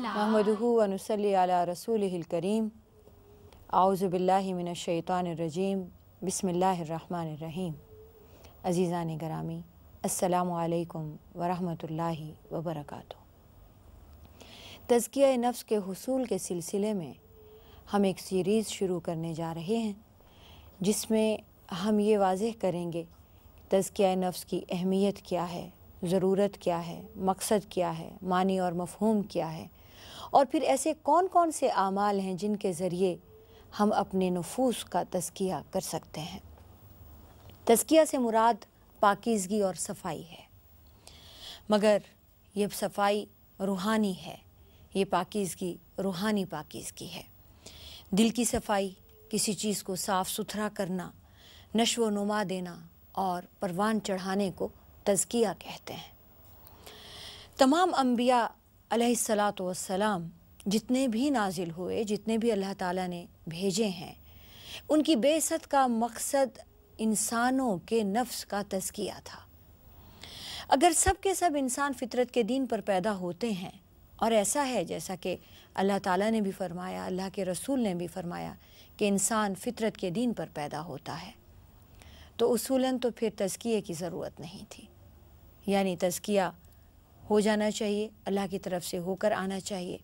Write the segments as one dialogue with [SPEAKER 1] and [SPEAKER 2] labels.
[SPEAKER 1] महमदू वनसली रसूलकरीम आउज़बिल्लिमिनशैतरजीम बसमीम अज़ीज़ान गरामी असलकम वरहमल वबरक तज़किया नफ्स के हसूल के सिलसिले में हम एक सीरीज़ शुरू करने जा रहे हैं जिसमें हम ये वाजह करेंगे तज़किया नफ्स की अहमियत क्या है ज़रूरत क्या है मकसद क्या है मानी और मफहम क्या है और फिर ऐसे कौन कौन से अमाल हैं जिनके ज़रिए हम अपने नफूस का तस्किया कर सकते हैं तस्किया से मुराद पाकिजगी और सफाई है मगर ये सफाई रूहानी है ये पाकिजगी रूहानी पाकिजगी है दिल की सफाई किसी चीज़ को साफ़ सुथरा करना नश्व नुमा देना और परवान चढ़ाने को तजकिया कहते हैं तमाम अम्बिया सलाम जितने भी नाजिल हुए जितने भी अल्लाह ताला ने भेजे हैं उनकी बेसत का मकसद इंसानों के नफ्स का तस्किया था अगर सब के सब इंसान फितरत के दिन पर पैदा होते हैं और ऐसा है जैसा कि अल्लाह ताला ने भी फरमाया अल्लाह के रसूल ने भी फरमाया कि इंसान फितरत के दिन पर पैदा होता है तो उसूलन तो फिर तस्किए की ज़रूरत नहीं थी यानी तस्किया हो जाना चाहिए अल्लाह की तरफ से होकर आना चाहिए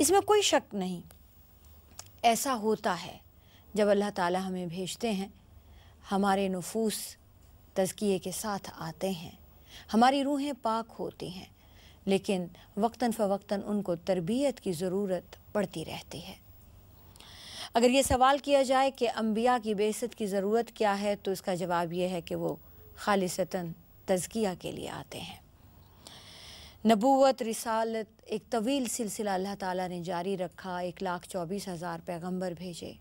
[SPEAKER 1] इसमें कोई शक नहीं ऐसा होता है जब अल्लाह ताला हमें भेजते हैं हमारे नफूस तज़किए के साथ आते हैं हमारी रूहें पाक होती हैं लेकिन वक्ता फ़वक्तन उनको तरबियत की ज़रूरत पड़ती रहती है अगर ये सवाल किया जाए कि अम्बिया की बेसत की ज़रूरत क्या है तो इसका जवाब यह है कि वो खालिशता तज़किया के लिए आते हैं नबूत रिसालत एक तवील सिलसिला अल्लाह ताला ने जारी रखा एक लाख चौबीस हज़ार पैगम्बर भेजे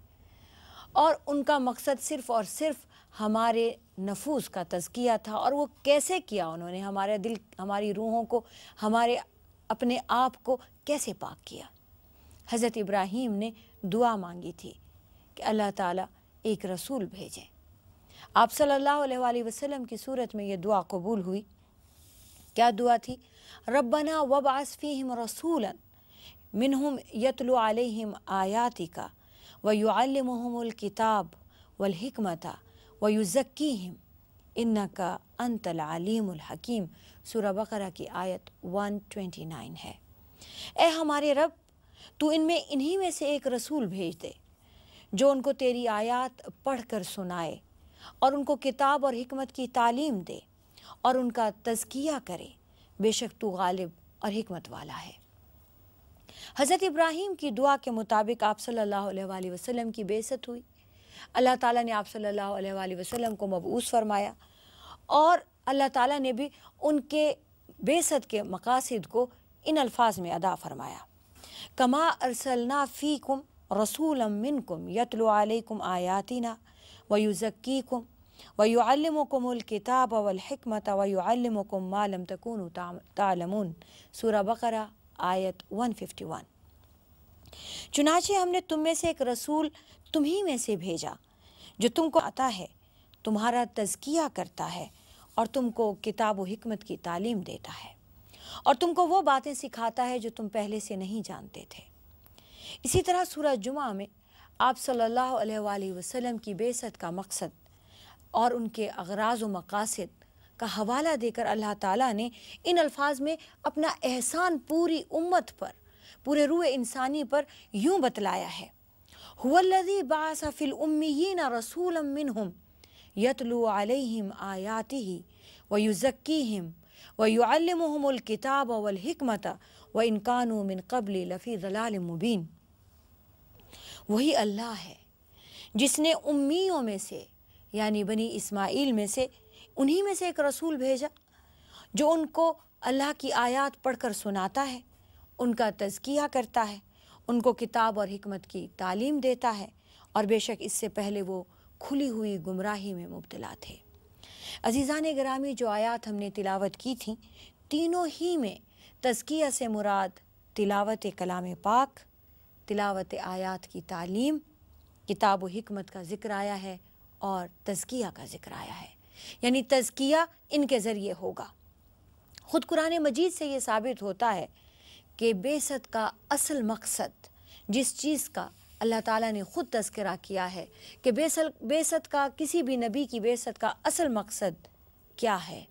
[SPEAKER 1] और उनका मकसद सिर्फ़ और सिर्फ हमारे नफूस का तज़किया था और वो कैसे किया उन्होंने हमारे दिल हमारी रूहों को हमारे अपने आप को कैसे पाक किया हज़रत इब्राहीम ने दुआ मांगी थी कि अल्लाह ताला एक रसूल भेजें आप सल्लल्लाहु अलैहि वसल्लम की सूरत में ये दुआ कबूल हुई क्या दुआ थी रब्बना वबासफ़ीम रसूला मिनहम यतलु आलम आयाति का वयुआलमहमुल्किताब वलहमता वयुज़क्कीम इन्ना का अंतल आलिमहकीम सूर बकरा की आयत 129 है ए हमारे रब तू इनमें इन्हीं में से एक रसूल भेज दे जो उनको तेरी आयात पढ़ कर सुनाए और उनको किताब और हमत की तालीम दे और उनका तजकिया करे बेशक तू गालिब और हमत वाला है हज़रत इब्राहिम की दुआ के मुताबिक आप सल्लल्लाहु अलैहि वसल्लम की बेसत हुई अल्लाह ताला ने आप सल्लल्लाहु अलैहि वसल्लम को मबूस फरमाया और अल्लाह ताला ने भी उनके बेसत के मकासद को इन अल्फाज में अदा फरमाया कमा अरसलना फ़ीकुम रसूल मिनकुम यतलु आलकुम आयातिना व युज़क्कीकुम वयुअलमकुमुल किताब वलहमत वयुअलमकुम मालम तकून तालमून सूरा बकरा आयत वन फिफ्टी वन चुनाचे हमने तुम में से एक रसूल तुम्ही में से भेजा जो तुमको आता है तुम्हारा तजकिया करता है और तुमको किताब हमत की तालीम देता है और तुमको वो बातें सिखाता है जो तुम पहले से नहीं जानते थे इसी तरह सूरह जुमा में आप सल्लल्लाहु अलैहि वसल्लम की बेसत का मकसद और उनके अगराज व मकासद का हवाला देकर अल्लाह ताला ने इन अल्फाज में अपना एहसान पूरी उम्मत पर पूरे रूह इंसानी पर यूँ बतलाया है हुल्लि बासफ़िल उम्मीन रसूल मिनहुम यतलु अलैहिम आयाति ही व युज़क्कीहिम व युमल किताब हिकमत व इनकान मिन क़ब्ल लफ़ी ज़लाल मुबीन वही अल्लाह है जिसने उम्मीयों में से यानी बनी इस्माइल में से उन्हीं में से एक रसूल भेजा जो उनको अल्लाह की आयत पढ़कर सुनाता है उनका तज़किया करता है उनको किताब और हमत की तालीम देता है और बेशक इससे पहले वो खुली हुई गुमराही में मुबतला थे ने ग्रामी जो आयात हमने तिलावत की थी तीनों ही में तज़किया से मुराद तिलावत कलाम पाक तिलावत आयात की तालीम किताब हमत का ज़िक्र आया है और तज़किया का जिक्र आया है यानी तज़किया इनके ज़रिए होगा ख़ुद कुरान मजीद से ये साबित होता है कि बेसत का असल मकसद जिस चीज़ का अल्लाह ताला ने ख़ुद तस्करा किया है कि बेसल बेसत का किसी भी नबी की बेसत का असल मकसद क्या है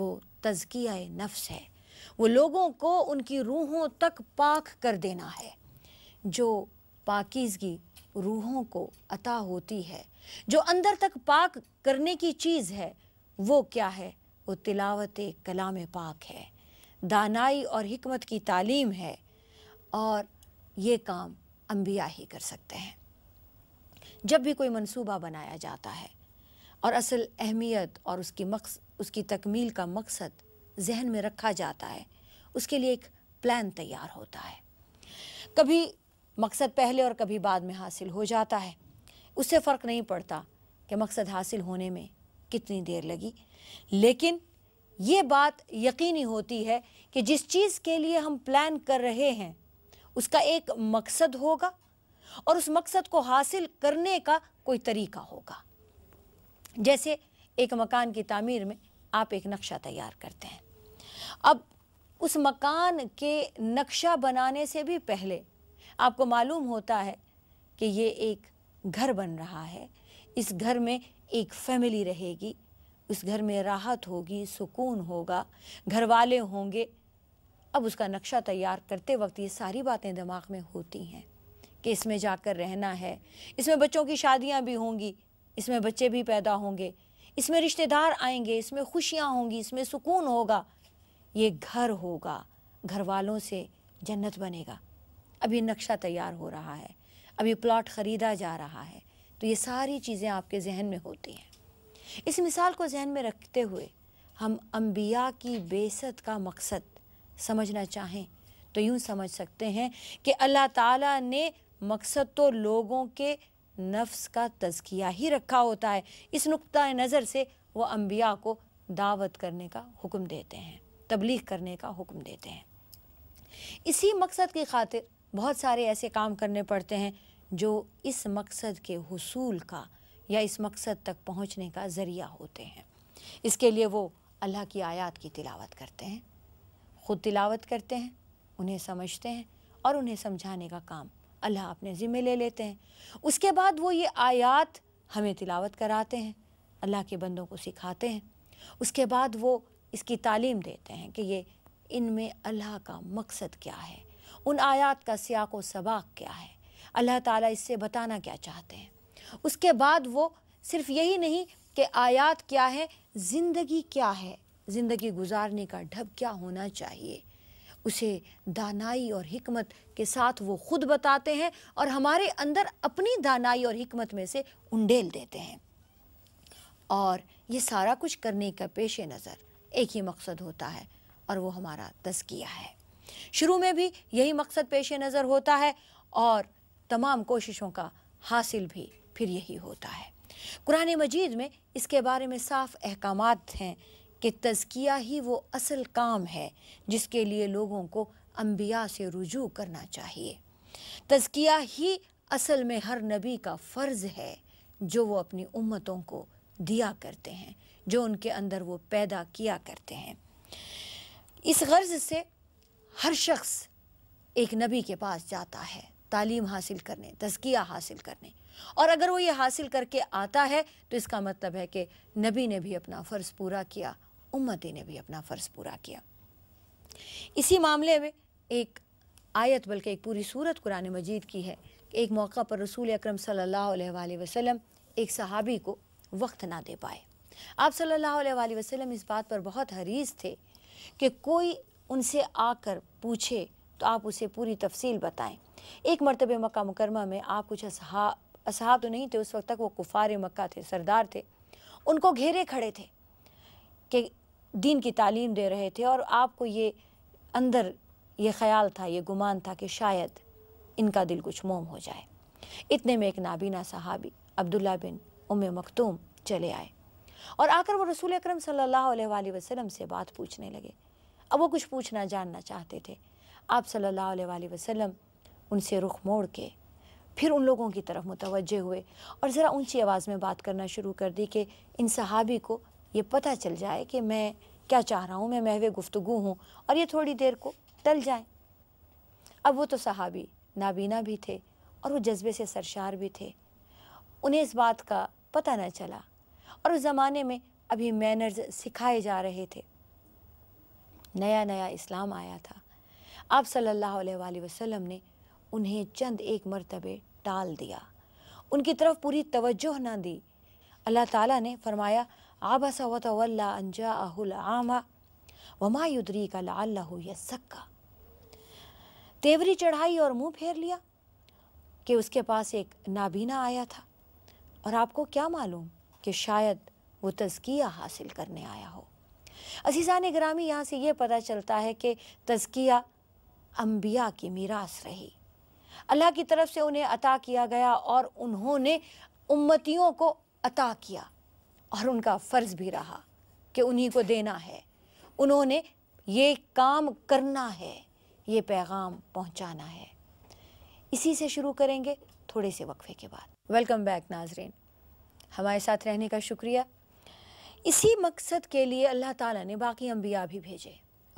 [SPEAKER 1] वो तज़किया नफ्स है वो लोगों को उनकी रूहों तक पाक कर देना है जो पाकिजगी रूहों को अता होती है जो अंदर तक पाक करने की चीज़ है वो क्या है वो तिलावत कलाम पाक है दानाई और हमत की तालीम है और ये काम अम्बिया ही कर सकते हैं जब भी कोई मनसूबा बनाया जाता है और असल अहमियत और उसकी मकस उसकी तकमील का मकसद जहन में रखा जाता है उसके लिए एक प्लान तैयार होता है कभी मकसद पहले और कभी बाद में हासिल हो जाता है उससे फ़र्क नहीं पड़ता कि मकसद हासिल होने में कितनी देर लगी लेकिन ये बात यकीनी होती है कि जिस चीज़ के लिए हम प्लान कर रहे हैं उसका एक मकसद होगा और उस मकसद को हासिल करने का कोई तरीका होगा जैसे एक मकान की तामीर में आप एक नक्शा तैयार करते हैं अब उस मकान के नक्शा बनाने से भी पहले आपको मालूम होता है कि ये एक घर बन रहा है इस घर में एक फैमिली रहेगी उस घर में राहत होगी सुकून होगा घर वाले होंगे अब उसका नक्शा तैयार करते वक्त ये सारी बातें दिमाग में होती हैं कि इसमें जाकर रहना है इसमें बच्चों की शादियां भी होंगी इसमें बच्चे भी पैदा होंगे इसमें रिश्तेदार आएंगे इसमें खुशियाँ होंगी इसमें सुकून होगा ये घर होगा घर वालों से जन्नत बनेगा अब ये नक्शा तैयार हो रहा है अभी प्लॉट ख़रीदा जा रहा है तो ये सारी चीज़ें आपके जहन में होती हैं इस मिसाल को जहन में रखते हुए हम अम्बिया की बेसत का मकसद समझना चाहें तो यूँ समझ सकते हैं कि अल्लाह ताला ने मकसद तो लोगों के नफ्स का तजकिया ही रखा होता है इस नुक़ नज़र से वो अम्बिया को दावत करने का हुक्म देते हैं तबलीग करने का हुक्म देते हैं इसी मकसद की खातिर बहुत सारे ऐसे काम करने पड़ते हैं जो इस मकसद के हसूल का या इस मकसद तक पहुंचने का ज़रिया होते हैं इसके लिए वो अल्लाह की आयत की तिलावत करते हैं ख़ुद तिलावत करते हैं उन्हें समझते हैं और उन्हें समझाने का काम अल्लाह अपने ज़िम्मे ले लेते हैं उसके बाद वो ये आयात हमें तिलावत कराते हैं अल्लाह के बंदों को सिखाते हैं उसके बाद वो इसकी तालीम देते हैं कि ये इनमें अल्लाह का मकसद क्या है उन आयात का सियाक व सबाक क्या है अल्लाह ताला इससे बताना क्या चाहते हैं उसके बाद वो सिर्फ यही नहीं कि आयात क्या है ज़िंदगी क्या है ज़िंदगी गुजारने का ढब क्या होना चाहिए उसे दानाई और हमत के साथ वो खुद बताते हैं और हमारे अंदर अपनी दानाई और हमत में से उंडेल देते हैं और ये सारा कुछ करने का पेश नज़र एक ही मकसद होता है और वो हमारा तस्किया है शुरू में भी यही मकसद पेश नज़र होता है और तमाम कोशिशों का हासिल भी फिर यही होता है कुरान मजीद में इसके बारे में साफ अहकाम हैं कि तजकिया ही वो असल काम है जिसके लिए लोगों को अम्बिया से रुजू करना चाहिए तजकिया ही असल में हर नबी का फ़र्ज़ है जो वो अपनी उम्मतों को दिया करते हैं जो उनके अंदर वो पैदा किया करते हैं इस गर्ज से हर शख्स एक नबी के पास जाता है तालीम हासिल करने तजकिया हासिल करने और अगर वो ये हासिल करके आता है तो इसका मतलब है कि नबी ने भी अपना फ़र्ज़ पूरा किया उम्मती ने भी अपना फ़र्ज़ पूरा किया इसी मामले में एक आयत बल्कि एक पूरी सूरत कुरान मजीद की है एक मौका पर रसूल अक्रम सम एक सहाबी को वक्त ना दे पाए आप सल्लल्लाहु अलैहि वसल्लम इस बात पर बहुत हरीज थे कि कोई उनसे आकर पूछे तो आप उसे पूरी तफसील बताएं एक मरतब मक्का मुकरमा में आप कुछ असहा असहाब तो नहीं थे उस वक्त तक वो कुफार मक्का थे सरदार थे उनको घेरे खड़े थे कि दीन की तालीम दे रहे थे और आपको ये अंदर ये ख्याल था ये गुमान था कि शायद इनका दिल कुछ मोम हो जाए इतने में एक नाबीना सहाबी अब्दुल्ला बिन उम मखतूम चले आए और आकर वो रसूल अक्रम सल्लल्लाहु अलैहि वसल्लम से बात पूछने लगे अब वो कुछ पूछना जानना चाहते थे आप सल्लल्लाहु अलैहि वसल्लम उनसे रुख मोड़ के फिर उन लोगों की तरफ मुतवज़े हुए और ज़रा ऊंची आवाज़ में बात करना शुरू कर दी कि इन सहाबी को ये पता चल जाए कि मैं क्या चाह रहा हूँ मैं महवे गुफ्तु हूँ और ये थोड़ी देर को टल जाए अब वो तो सहाबी नाबीना भी थे और वो जज्बे से सरशार भी थे उन्हें इस बात का पता न चला और उस ज़माने में अभी मैनर्स सिखाए जा रहे थे नया नया इस्लाम आया था अब सल्लल्लाहु अलैहि वसल्लम ने उन्हें चंद एक मरतबे टाल दिया उनकी तरफ पूरी तवज्जो ना दी अल्लाह ताला ने फरमाया आबसा वतवल्ला अहुल आमा वमा युद्री का लाल्लाहु सक्का तेवरी चढ़ाई और मुंह फेर लिया कि उसके पास एक नाबीना आया था और आपको क्या मालूम कि शायद वो तजकिया हासिल करने आया हो ने ग्रामी यहाँ से ये पता चलता है कि तजकिया अम्बिया की मीरास रही अल्लाह की तरफ से उन्हें अता किया गया और उन्होंने उम्मतियों को अता किया और उनका फ़र्ज़ भी रहा कि उन्हीं को देना है उन्होंने ये काम करना है ये पैगाम पहुँचाना है इसी से शुरू करेंगे थोड़े से वक्फे के बाद वेलकम बैक नाजरीन हमारे साथ रहने का शुक्रिया इसी मकसद के लिए अल्लाह ताला ने बाकी अम्बिया भी भेजे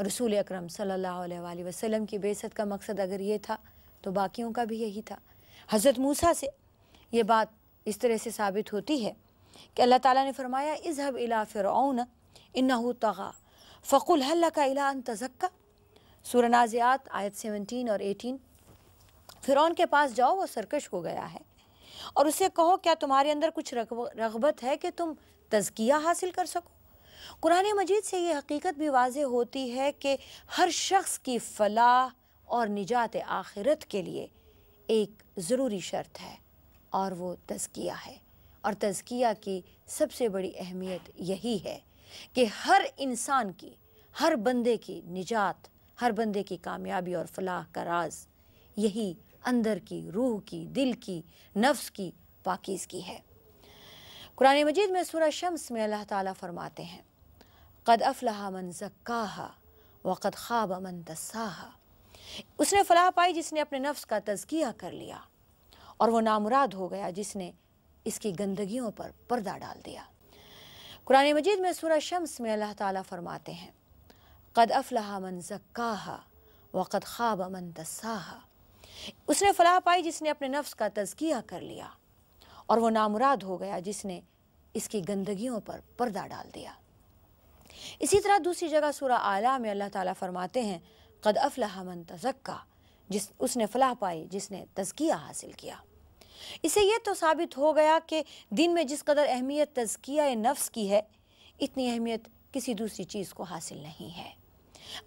[SPEAKER 1] रसूल अकरम सल्लल्लाहु अलैहि वसल्लम की बेसत का मकसद अगर ये था तो बाकियों का भी यही था हज़रत मूसा से ये बात इस तरह से साबित होती है कि अल्लाह ताला ने फरमाया इज़हब इला फ़िरौन इन्ना तगा फ़कुल का इला अन तजक्का सुरनाजियात आयत सेवनटीन और एटीन फ़िरौन के पास जाओ वो सरकश हो गया है और उसे कहो क्या तुम्हारे अंदर कुछ रगबत है कि तुम तजकिया हासिल कर सको कुरान मजीद से ये हकीकत भी वाज होती है कि हर शख्स की फलाह और निजात आखिरत के लिए एक ज़रूरी शर्त है और वो तजकिया है और तजकिया की सबसे बड़ी अहमियत यही है कि हर इंसान की हर बंदे की निजात हर बंदे की कामयाबी और फलाह का राज यही अंदर की रूह की दिल की नफ्स की पाकिज़गी है कुरान मजीद में सूरह शम्स में अल्लाह ताला फरमाते हैं कद अफलाह मन जक्का व कद ख़ाब मन तसाहा उसने फलाह पाई जिसने अपने नफ्स का तजकिया कर लिया और वह नामुराद हो गया जिसने इसकी गंदगियों पर पर्दा डाल दिया कुरान मजीद में सूरा शम्स में अल्लाह ताला फरमाते हैं कद अफलाह मन जक्का व कद ख़ाब मन तसाहा उसने फलाह पाई जिसने अपने नफ्स का तजकिया कर लिया और वो नामुराद हो गया जिसने इसकी गंदगियों पर पर्दा डाल दिया इसी तरह दूसरी जगह सूरा आला में अल्लाह ताला फरमाते हैं कद अफलाह मन तजक्का जिस उसने फलाह पाई जिसने तजकिया हासिल किया इसे यह तो साबित हो गया कि दिन में जिस कदर अहमियत तजकिया नफ्स की है इतनी अहमियत किसी दूसरी चीज़ को हासिल नहीं है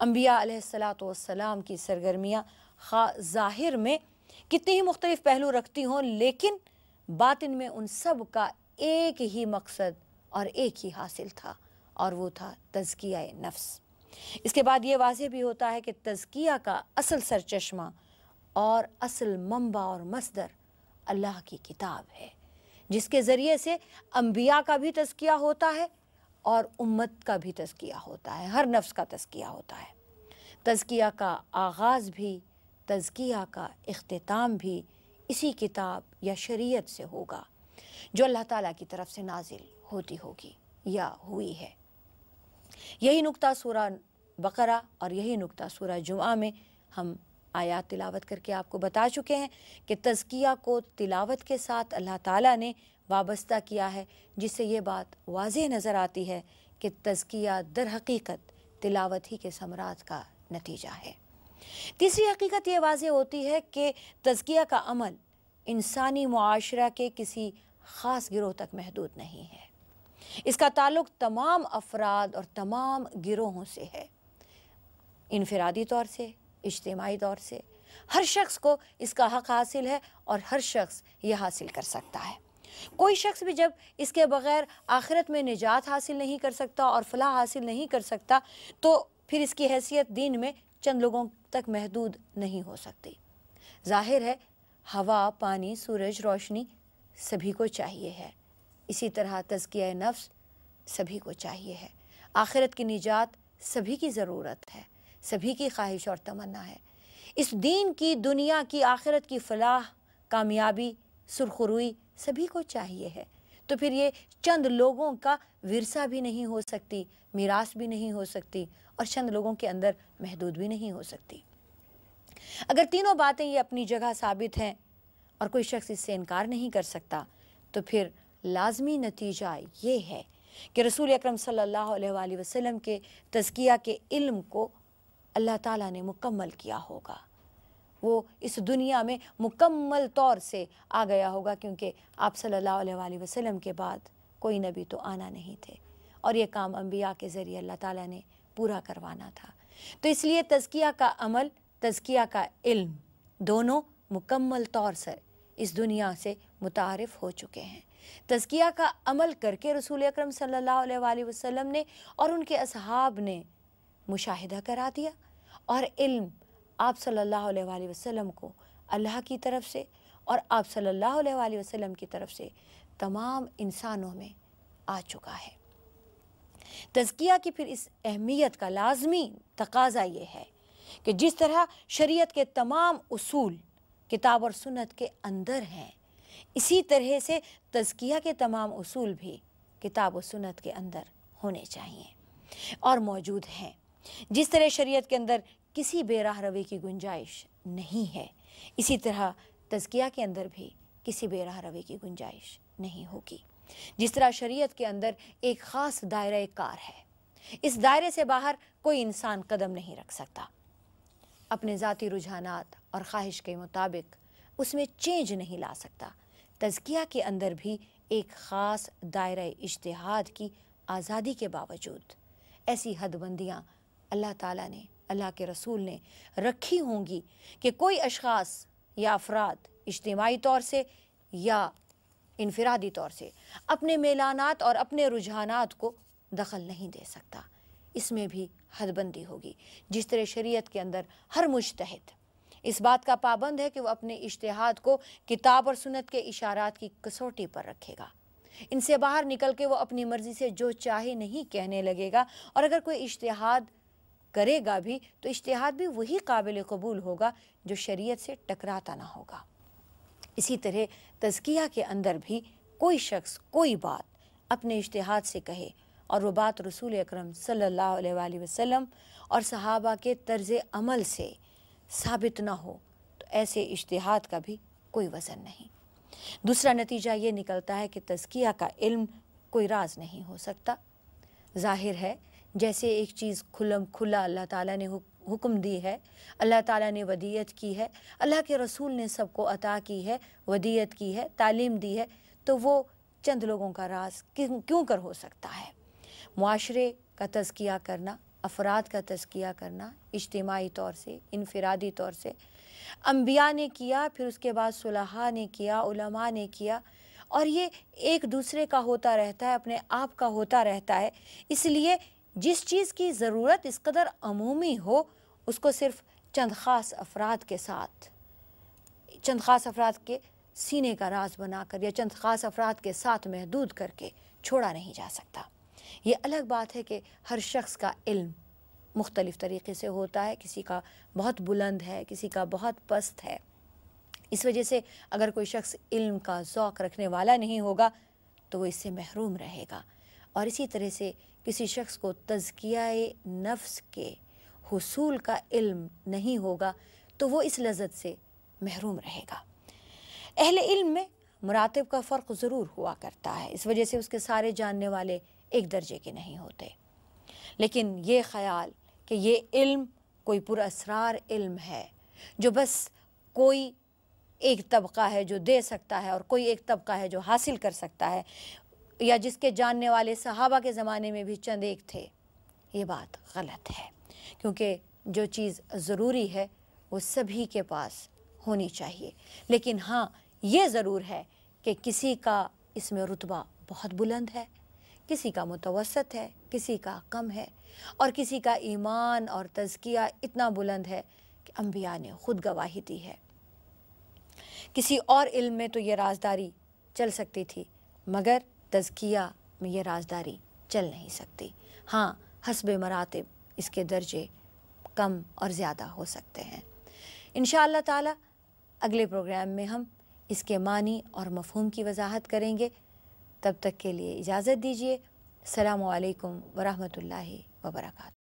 [SPEAKER 1] अम्बिया सलाम की सरगर्मियाँ ज़ाहिर में कितने ही मुख्तलिफ़ पहलू रखती हों लेकिन बातिन में उन सब का एक ही मकसद और एक ही हासिल था और वो था तजकिया नफ्स इसके बाद ये वाजह भी होता है कि तजकिया का असल सरचश्मा और असल मम्बा और मसदर अल्लाह की किताब है जिसके ज़रिए से अम्बिया का भी तजकिया होता है और उम्मत का भी तजकिया होता है हर नफ्स का तजकिया होता है तजकिया का आगाज़ भी तजकिया का अख्ताम भी इसी किताब या शरीयत से होगा जो अल्लाह ताला की तरफ से नाजिल होती होगी या हुई है यही नुक्ता सूरा बकरा और यही नुक्ता सूरा जुमा में हम आयात तिलावत करके आपको बता चुके हैं कि तज़किया को तिलावत के साथ अल्लाह ताला ने वाबस्ता किया है जिससे ये बात वाज नज़र आती है कि तज़किया दर हकीकत तिलावत ही के समराज का नतीजा है तीसरी हकीकत ये वाज होती है कि तजकिया का अमल इंसानी माशरा के किसी ख़ास गिरोह तक महदूद नहीं है इसका ताल्लुक तमाम अफराद और तमाम गिरोहों से है इनफरादी तौर से इज्तमाही तौर से हर शख्स को इसका हक हासिल है और हर शख्स यह हासिल कर सकता है कोई शख्स भी जब इसके बगैर आखिरत में निजात हासिल नहीं कर सकता और फलाह हासिल नहीं कर सकता तो फिर इसकी हैसियत दीन में चंद लोगों तक महदूद नहीं हो सकती जाहिर है हवा पानी सूरज रोशनी सभी को चाहिए है इसी तरह तजकिया नफ्स सभी को चाहिए है आखिरत की निजात सभी की ज़रूरत है सभी की ख्वाहिश और तमन्ना है इस दीन की दुनिया की आखिरत की फलाह कामयाबी सुरखरुई सभी को चाहिए है तो फिर ये चंद लोगों का विरसा भी नहीं हो सकती मीरास भी नहीं हो सकती और चंद लोगों के अंदर महदूद भी नहीं हो सकती अगर तीनों बातें ये अपनी जगह साबित हैं और कोई शख्स इससे इनकार नहीं कर सकता तो फिर लाजमी नतीजा ये है कि रसूल अक्रम सल्ला वसलम के तज़किया के इल्म को अल्लाह ताला ने मुकम्मल किया होगा वो इस दुनिया में मुकम्मल तौर से आ गया होगा क्योंकि आप सल्ला वसलम के बाद कोई नबी तो आना नहीं थे और ये काम अम्बिया के ज़रिए अल्लाह ताला ने पूरा करवाना था तो इसलिए तजकिया का अमल तजकिया का इल्म दोनों मुकम्मल तौर से इस दुनिया से मुतारफ़ हो चुके हैं तजकिया का अमल करके रसूल अक्रम सम वसल्लम ने और उनके अहाब ने मुशाहिदा करा दिया और इल्म आप सल्ला वसम को अल्लाह की तरफ से और आप सल्ला वसम की तरफ से तमाम इंसानों में आ चुका है तजकिया की फिर इस अहमियत का लाजमी तकाजा ये है कि जिस तरह शरीयत के तमाम असूल किताब और सुनत के अंदर हैं इसी तरह से तजकिया के तमाम असूल भी किताब और सुनत के अंदर होने चाहिए और मौजूद हैं जिस तरह शरीयत के अंदर किसी बेराह रवि की गुंजाइश नहीं है इसी तरह तजकिया के अंदर भी किसी बेराह रवि की गुंजाइश नहीं होगी जिस तरह शरीयत के अंदर एक ख़ास दायरा कार है इस दायरे से बाहर कोई इंसान कदम नहीं रख सकता अपने ज़ाती रुझान और ख्वाहिश के मुताबिक उसमें चेंज नहीं ला सकता तजकिया के अंदर भी एक ख़ास दायरा इश्तहाद की आज़ादी के बावजूद ऐसी हदबंदियाँ अल्लाह ताला ने अल्लाह के रसूल ने रखी होंगी कि कोई अशास या अफराद इज्तमाही तौर से या इनफरादी तौर से अपने मेलानात और अपने रुझानात को दखल नहीं दे सकता इसमें भी हदबंदी होगी जिस तरह शरीयत के अंदर हर मुश्तहद इस बात का पाबंद है कि वह अपने इश्तहाद को किताब और सुनत के इशारात की कसौटी पर रखेगा इनसे बाहर निकल के वो अपनी मर्ज़ी से जो चाहे नहीं कहने लगेगा और अगर कोई इश्तहाद करेगा भी तो इश्तहाद भी वही काबिल कबूल होगा जो शरीयत से टकराता ना होगा इसी तरह तजकिया के अंदर भी कोई शख्स कोई बात अपने इश्तहाद से कहे और वह बात रसूल अक्रम सल्लल्लाहु और सहाबा के तर्ज अमल से साबित ना हो तो ऐसे इश्तहाद का भी कोई वज़न नहीं दूसरा नतीजा ये निकलता है कि तजकिया का इल्म कोई राज नहीं हो सकता जाहिर है जैसे एक चीज़ खुलम खुला अल्लाह ताला ने हुक्म दी है अल्लाह ताला ने वदियत की है अल्लाह के रसूल ने सबको अता की है वदियत की है तालीम दी है तो वो चंद लोगों का राज क्यों कर हो सकता है माशरे का तस्किया करना अफराद का तस्किया करना इज्तमाही तौर से इनफरादी तौर से अम्बिया ने किया फिर उसके बाद सुलहा ने किया उलमा ने किया और ये एक दूसरे का होता रहता है अपने आप का होता रहता है इसलिए जिस चीज़ की ज़रूरत इस कदर अमूमी हो उसको सिर्फ चंद ख़ास अफराद के साथ चंद ख़ास अफराद के सीने का राज बनाकर या चंद ख़ास अफराद के साथ महदूद करके छोड़ा नहीं जा सकता ये अलग बात है कि हर शख्स का इल्म मुख्तलिफ़ तरीके से होता है किसी का बहुत बुलंद है किसी का बहुत पस्त है इस वजह से अगर कोई शख्स इल्म का जौक़ रखने वाला नहीं होगा तो वो इससे महरूम रहेगा और इसी तरह से किसी शख्स को तजकिया नफ्स के हसूल का इल्म नहीं होगा तो वो इस लजत से महरूम रहेगा अहल इल्म में मुरातब का फ़र्क ज़रूर हुआ करता है इस वजह से उसके सारे जानने वाले एक दर्जे के नहीं होते लेकिन ये ख्याल कि ये इल्म कोई पुरसरार इल्म है जो बस कोई एक तबका है जो दे सकता है और कोई एक तबका है जो हासिल कर सकता है या जिसके जानने वाले सहाबा के ज़माने में भी चंद एक थे ये बात गलत है क्योंकि जो चीज़ ज़रूरी है वो सभी के पास होनी चाहिए लेकिन हाँ ये ज़रूर है कि किसी का इसमें रुतबा बहुत बुलंद है किसी का मुतवसत है किसी का कम है और किसी का ईमान और तजकिया इतना बुलंद है कि अम्बिया ने ख़ुद गवाही दी है किसी और इल्म में तो ये राजदारी चल सकती थी मगर तजकिया में यह राजदारी चल नहीं सकती हाँ हसब मरातब इसके दर्जे कम और ज़्यादा हो सकते हैं इन ताला अगले प्रोग्राम में हम इसके मानी और मफहम की वजाहत करेंगे तब तक के लिए इजाज़त दीजिए अल्लाम वरहमल वर्का